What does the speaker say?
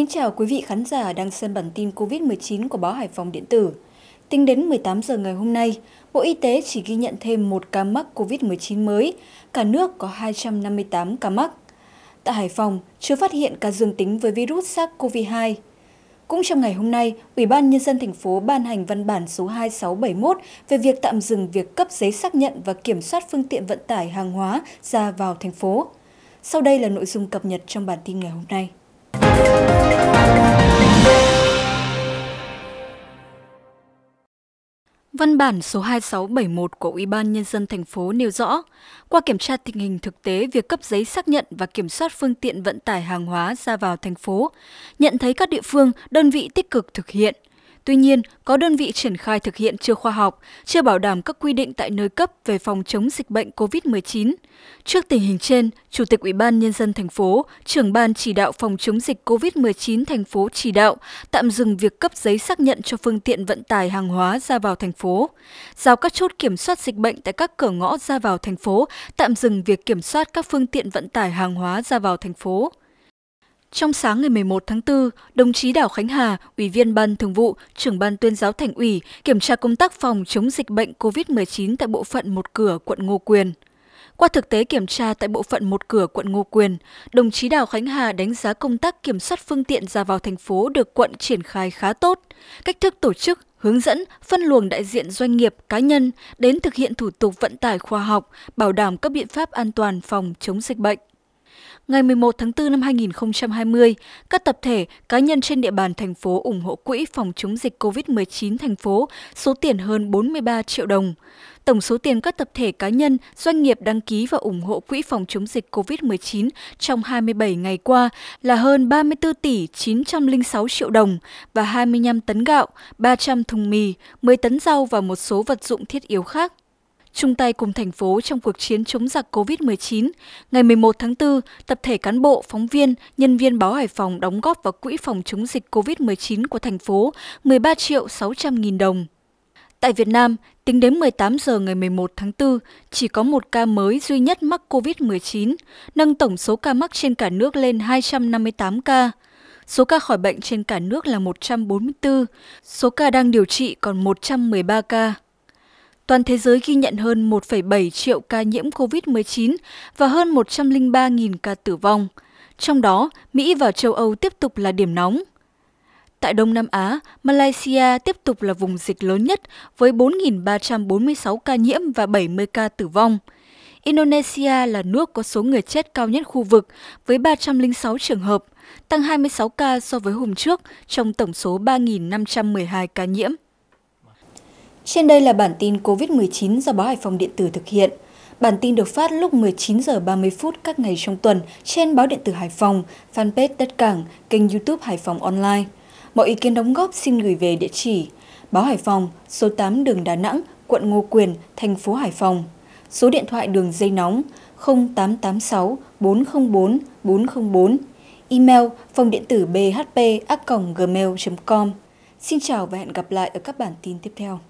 kính chào quý vị khán giả đang xem bản tin COVID-19 của báo Hải Phòng Điện tử. Tính đến 18 giờ ngày hôm nay, Bộ Y tế chỉ ghi nhận thêm một ca mắc COVID-19 mới, cả nước có 258 ca mắc. Tại Hải Phòng, chưa phát hiện ca dương tính với virus SARS-CoV-2. Cũng trong ngày hôm nay, Ủy ban Nhân dân thành phố ban hành văn bản số 2671 về việc tạm dừng việc cấp giấy xác nhận và kiểm soát phương tiện vận tải hàng hóa ra vào thành phố. Sau đây là nội dung cập nhật trong bản tin ngày hôm nay. Văn bản số 2671 của Ủy ban Nhân dân thành phố nêu rõ, qua kiểm tra tình hình thực tế việc cấp giấy xác nhận và kiểm soát phương tiện vận tải hàng hóa ra vào thành phố, nhận thấy các địa phương, đơn vị tích cực thực hiện – Tuy nhiên, có đơn vị triển khai thực hiện chưa khoa học, chưa bảo đảm các quy định tại nơi cấp về phòng chống dịch bệnh COVID-19. Trước tình hình trên, Chủ tịch Ủy ban Nhân dân thành phố, trưởng ban chỉ đạo phòng chống dịch COVID-19 thành phố chỉ đạo tạm dừng việc cấp giấy xác nhận cho phương tiện vận tải hàng hóa ra vào thành phố, giao các chốt kiểm soát dịch bệnh tại các cửa ngõ ra vào thành phố, tạm dừng việc kiểm soát các phương tiện vận tải hàng hóa ra vào thành phố. Trong sáng ngày 11 tháng 4, đồng chí Đào Khánh Hà, Ủy viên Ban Thường vụ, trưởng Ban Tuyên giáo Thành ủy kiểm tra công tác phòng chống dịch bệnh COVID-19 tại bộ phận một cửa quận Ngô Quyền. Qua thực tế kiểm tra tại bộ phận một cửa quận Ngô Quyền, đồng chí Đào Khánh Hà đánh giá công tác kiểm soát phương tiện ra vào thành phố được quận triển khai khá tốt. Cách thức tổ chức, hướng dẫn, phân luồng đại diện doanh nghiệp, cá nhân đến thực hiện thủ tục vận tải khoa học, bảo đảm các biện pháp an toàn phòng chống dịch bệnh. Ngày 11 tháng 4 năm 2020, các tập thể, cá nhân trên địa bàn thành phố ủng hộ quỹ phòng chống dịch COVID-19 thành phố số tiền hơn 43 triệu đồng. Tổng số tiền các tập thể cá nhân, doanh nghiệp đăng ký và ủng hộ quỹ phòng chống dịch COVID-19 trong 27 ngày qua là hơn 34 tỷ 906 triệu đồng và 25 tấn gạo, 300 thùng mì, 10 tấn rau và một số vật dụng thiết yếu khác chung tay cùng thành phố trong cuộc chiến chống giặc COVID-19, ngày 11 tháng 4, tập thể cán bộ, phóng viên, nhân viên báo Hải Phòng đóng góp vào Quỹ phòng chống dịch COVID-19 của thành phố 13 triệu 600 nghìn đồng. Tại Việt Nam, tính đến 18 giờ ngày 11 tháng 4, chỉ có một ca mới duy nhất mắc COVID-19, nâng tổng số ca mắc trên cả nước lên 258 ca. Số ca khỏi bệnh trên cả nước là 144, số ca đang điều trị còn 113 ca toàn thế giới ghi nhận hơn 1,7 triệu ca nhiễm COVID-19 và hơn 103.000 ca tử vong. Trong đó, Mỹ và châu Âu tiếp tục là điểm nóng. Tại Đông Nam Á, Malaysia tiếp tục là vùng dịch lớn nhất với 4.346 ca nhiễm và 70 ca tử vong. Indonesia là nước có số người chết cao nhất khu vực với 306 trường hợp, tăng 26 ca so với hôm trước trong tổng số 3.512 ca nhiễm. Trên đây là bản tin COVID-19 do báo Hải Phòng Điện tử thực hiện. Bản tin được phát lúc 19 giờ 30 phút các ngày trong tuần trên báo điện tử Hải Phòng, fanpage Đất Cảng, kênh YouTube Hải Phòng Online. Mọi ý kiến đóng góp xin gửi về địa chỉ Báo Hải Phòng, số 8 đường Đà Nẵng, quận Ngô Quyền, thành phố Hải Phòng. Số điện thoại đường dây nóng 0886 404 404. Email phòng điện tử bhpgmail com Xin chào và hẹn gặp lại ở các bản tin tiếp theo.